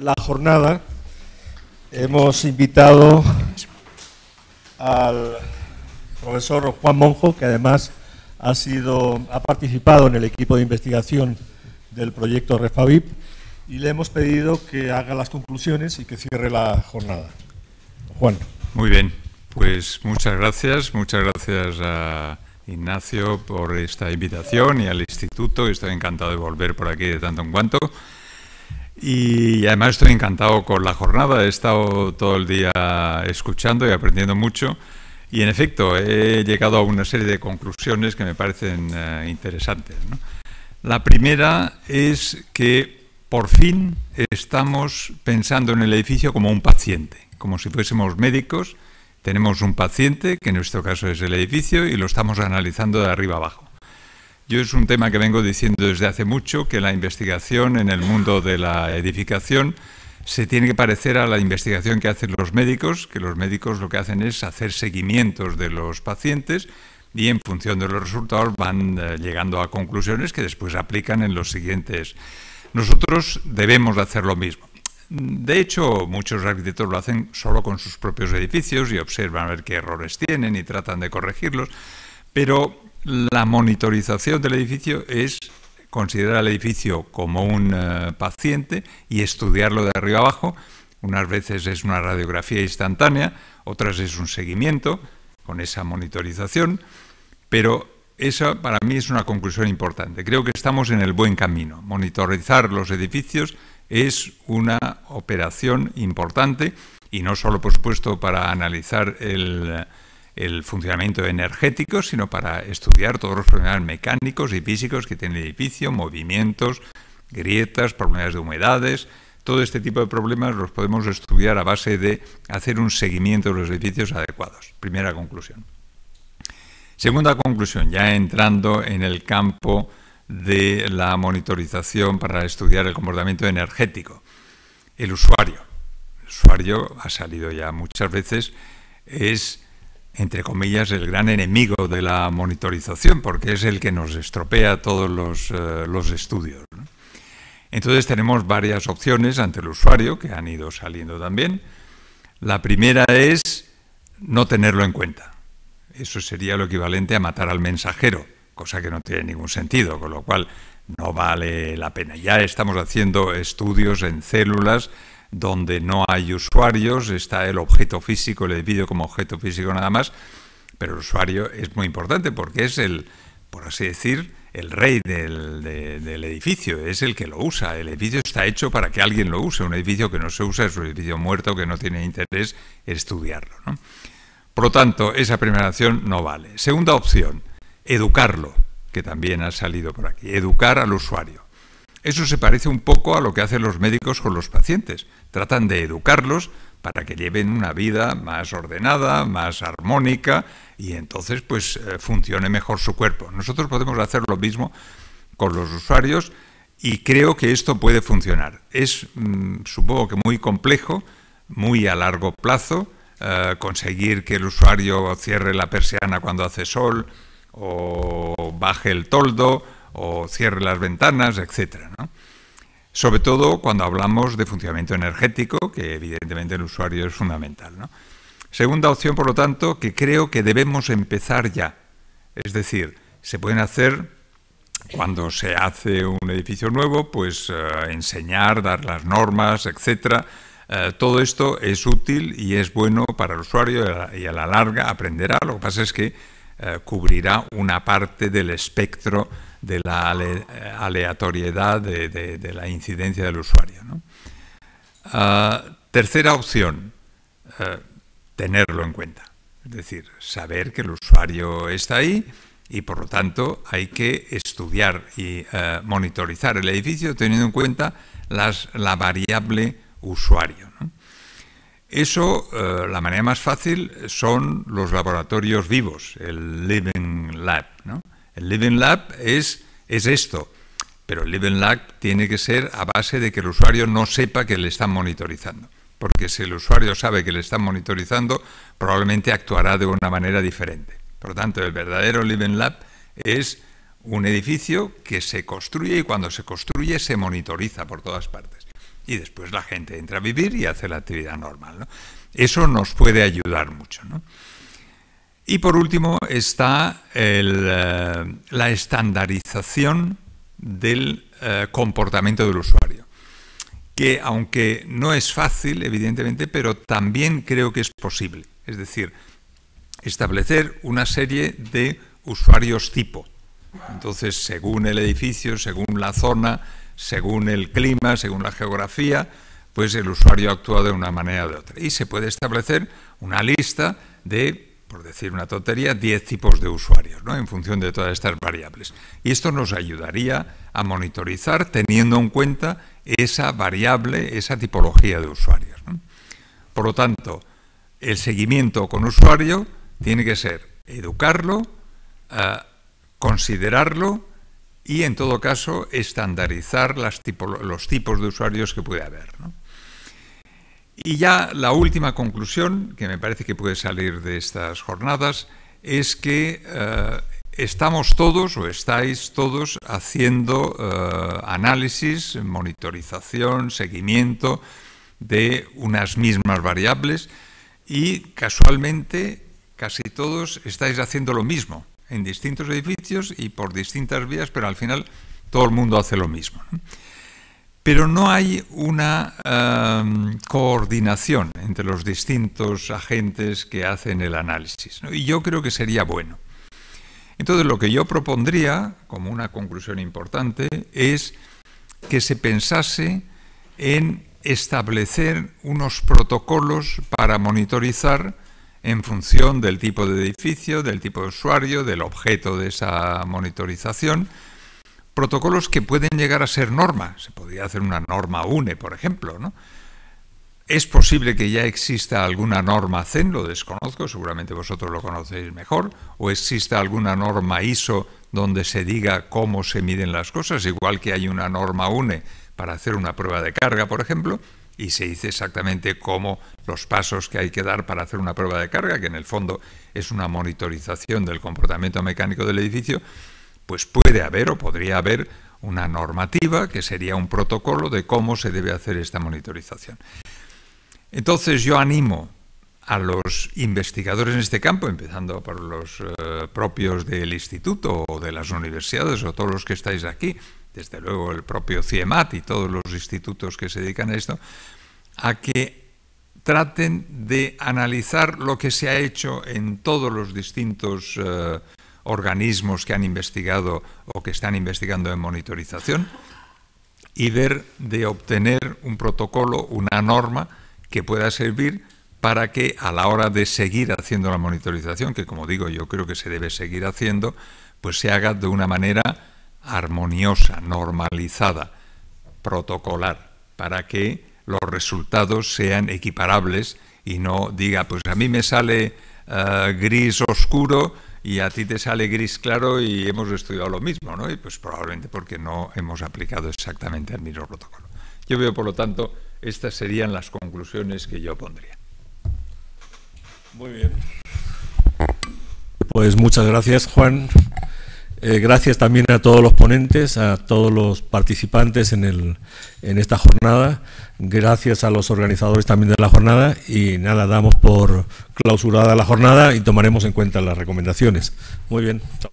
la jornada hemos invitado al profesor Juan Monjo, que además ha, sido, ha participado en el equipo de investigación del proyecto Refabip, y le hemos pedido que haga las conclusiones y que cierre la jornada. Juan. Muy bien, pues muchas gracias, muchas gracias a Ignacio por esta invitación y al instituto, estoy encantado de volver por aquí de tanto en cuanto. Y además estoy encantado con la jornada, he estado todo el día escuchando y aprendiendo mucho. Y en efecto, he llegado a una serie de conclusiones que me parecen eh, interesantes. La primera es que por fin estamos pensando en el edificio como un paciente, como si fuésemos médicos. Tenemos un paciente, que en nuestro caso es el edificio, y lo estamos analizando de arriba abajo. Yo es un tema que vengo diciendo desde hace mucho, que la investigación en el mundo de la edificación se tiene que parecer a la investigación que hacen los médicos, que los médicos lo que hacen es hacer seguimientos de los pacientes y en función de los resultados van eh, llegando a conclusiones que después aplican en los siguientes. Nosotros debemos hacer lo mismo. De hecho, muchos arquitectos lo hacen solo con sus propios edificios y observan a ver qué errores tienen y tratan de corregirlos, pero la monitorización del edificio es considerar el edificio como un eh, paciente y estudiarlo de arriba abajo. Unas veces es una radiografía instantánea, otras es un seguimiento con esa monitorización, pero esa para mí es una conclusión importante. Creo que estamos en el buen camino. Monitorizar los edificios es una operación importante y no solo, por supuesto, para analizar el el funcionamiento energético, sino para estudiar todos los problemas mecánicos y físicos que tiene el edificio, movimientos, grietas, problemas de humedades. Todo este tipo de problemas los podemos estudiar a base de hacer un seguimiento de los edificios adecuados. Primera conclusión. Segunda conclusión, ya entrando en el campo de la monitorización para estudiar el comportamiento energético. El usuario, el usuario ha salido ya muchas veces, es entre comillas, el gran enemigo de la monitorización, porque es el que nos estropea todos los, eh, los estudios. Entonces tenemos varias opciones ante el usuario, que han ido saliendo también. La primera es no tenerlo en cuenta. Eso sería lo equivalente a matar al mensajero, cosa que no tiene ningún sentido, con lo cual no vale la pena. Ya estamos haciendo estudios en células donde no hay usuarios, está el objeto físico, el edificio como objeto físico nada más, pero el usuario es muy importante porque es el, por así decir, el rey del, edificio, es el que lo usa. El edificio está hecho para que alguien lo use. Un edificio que no se usa es un edificio muerto que no tiene interés estudiarlo. Por lo tanto, esa primera opción no vale. Segunda opción, educarlo, que también ha salido por aquí. Educar al usuario. Eso se parece un poco a lo que hacen los médicos con los pacientes. Tratan de educarlos para que lleven una vida más ordenada, más armónica y entonces pues eh, funcione mejor su cuerpo. Nosotros podemos hacer lo mismo con los usuarios y creo que esto puede funcionar. Es mm, supongo que muy complejo, muy a largo plazo, eh, conseguir que el usuario cierre la persiana cuando hace sol o baje el toldo o cierre las ventanas, etc. Sobre todo cuando hablamos de funcionamiento energético, que evidentemente el usuario es fundamental. Segunda opción, por lo tanto, que creo que debemos empezar ya. Es decir, se pueden hacer cuando se hace un edificio nuevo, pues eh, enseñar, dar las normas, etcétera. Eh, todo esto es útil y es bueno para el usuario y a la larga aprenderá. Lo que pasa es que eh, cubrirá una parte del espectro de la aleatoriedad de, la incidencia del usuario. Ah, tercera opción, eh, tenerlo en cuenta. Es decir, saber que el usuario está ahí y por lo tanto hay que estudiar y eh, monitorizar el edificio teniendo en cuenta la variable usuario. Eso, eh, la manera más fácil son los laboratorios vivos, el Living Lab, ¿no? El Living Lab es, es esto, pero el Living Lab tiene que ser a base de que el usuario no sepa que le están monitorizando, porque si el usuario sabe que le están monitorizando, probablemente actuará de una manera diferente. Por lo tanto, el verdadero Living Lab es un edificio que se construye y cuando se construye se monitoriza por todas partes. Y después la gente entra a vivir y hace la actividad normal. Eso nos puede ayudar mucho. Y por último está eh, la estandarización del eh, comportamiento del usuario, que aunque no es fácil, evidentemente, pero también creo que es posible. Es decir, establecer una serie de usuarios tipo. Entonces, según el edificio, según la zona, según el clima, según la geografía, pues el usuario actúa de una manera u de otra. Y se puede establecer una lista de por decir una tontería, 10 tipos de usuarios, ¿no? en función de todas estas variables. Y esto nos ayudaría a monitorizar teniendo en cuenta esa variable, esa tipología de usuarios. Por lo tanto, el seguimiento con usuario tiene que ser educarlo, eh, considerarlo y, en todo caso, estandarizar los tipos de usuarios que puede haber. ¿no? Y ya la última conclusión que me parece que puede salir de estas jornadas es que eh, estamos todos o estáis todos haciendo eh, análisis, monitorización, seguimiento de unas mismas variables y casualmente casi todos estáis haciendo lo mismo en distintos edificios y por distintas vías, pero al final todo el mundo hace lo mismo pero no hay una em, coordinación entre los distintos agentes que hacen el análisis. Y yo creo que sería bueno. Entonces, lo que yo propondría, como una conclusión importante, es que se pensase en establecer unos protocolos para monitorizar en función del tipo de edificio, del tipo de usuario, del objeto de esa monitorización, protocolos que pueden llegar a ser norma. Se podría hacer una norma UNE, por ejemplo, ¿no? Es posible que ya exista alguna norma CEN, lo desconozco, seguramente vosotros lo conocéis mejor, o exista alguna norma ISO donde se diga cómo se miden las cosas, igual que hay una norma UNE para hacer una prueba de carga, por ejemplo, y se dice exactamente cómo los pasos que hay que dar para hacer una prueba de carga, que en el fondo es una monitorización del comportamiento mecánico del edificio, pues puede haber o podría haber una normativa que sería un protocolo de cómo se debe hacer esta monitorización. Entonces yo animo a los investigadores en este campo, empezando por los eh, propios del instituto o de las universidades o todos los que estáis aquí, desde luego el propio CIEMAT y todos los institutos que se dedican a esto, a que traten de analizar lo que se ha hecho en todos los distintos eh, organismos que han investigado o que están investigando en monitorización y ver de obtener un protocolo, una norma que pueda servir para que a la hora de seguir haciendo la monitorización, que como digo yo creo que se debe seguir haciendo, pues se haga de una manera armoniosa, normalizada, protocolar, para que los resultados sean equiparables y no diga, pues a mí me sale eh, gris oscuro, y a ti te sale gris claro y hemos estudiado lo mismo, ¿no? Y pues probablemente porque no hemos aplicado exactamente el mismo protocolo. Yo veo, por lo tanto, estas serían las conclusiones que yo pondría. Muy bien. Pues muchas gracias, Juan. Eh, gracias también a todos los ponentes, a todos los participantes en, el, en esta jornada. Gracias a los organizadores también de la jornada. Y nada, damos por clausurada la jornada y tomaremos en cuenta las recomendaciones. Muy bien.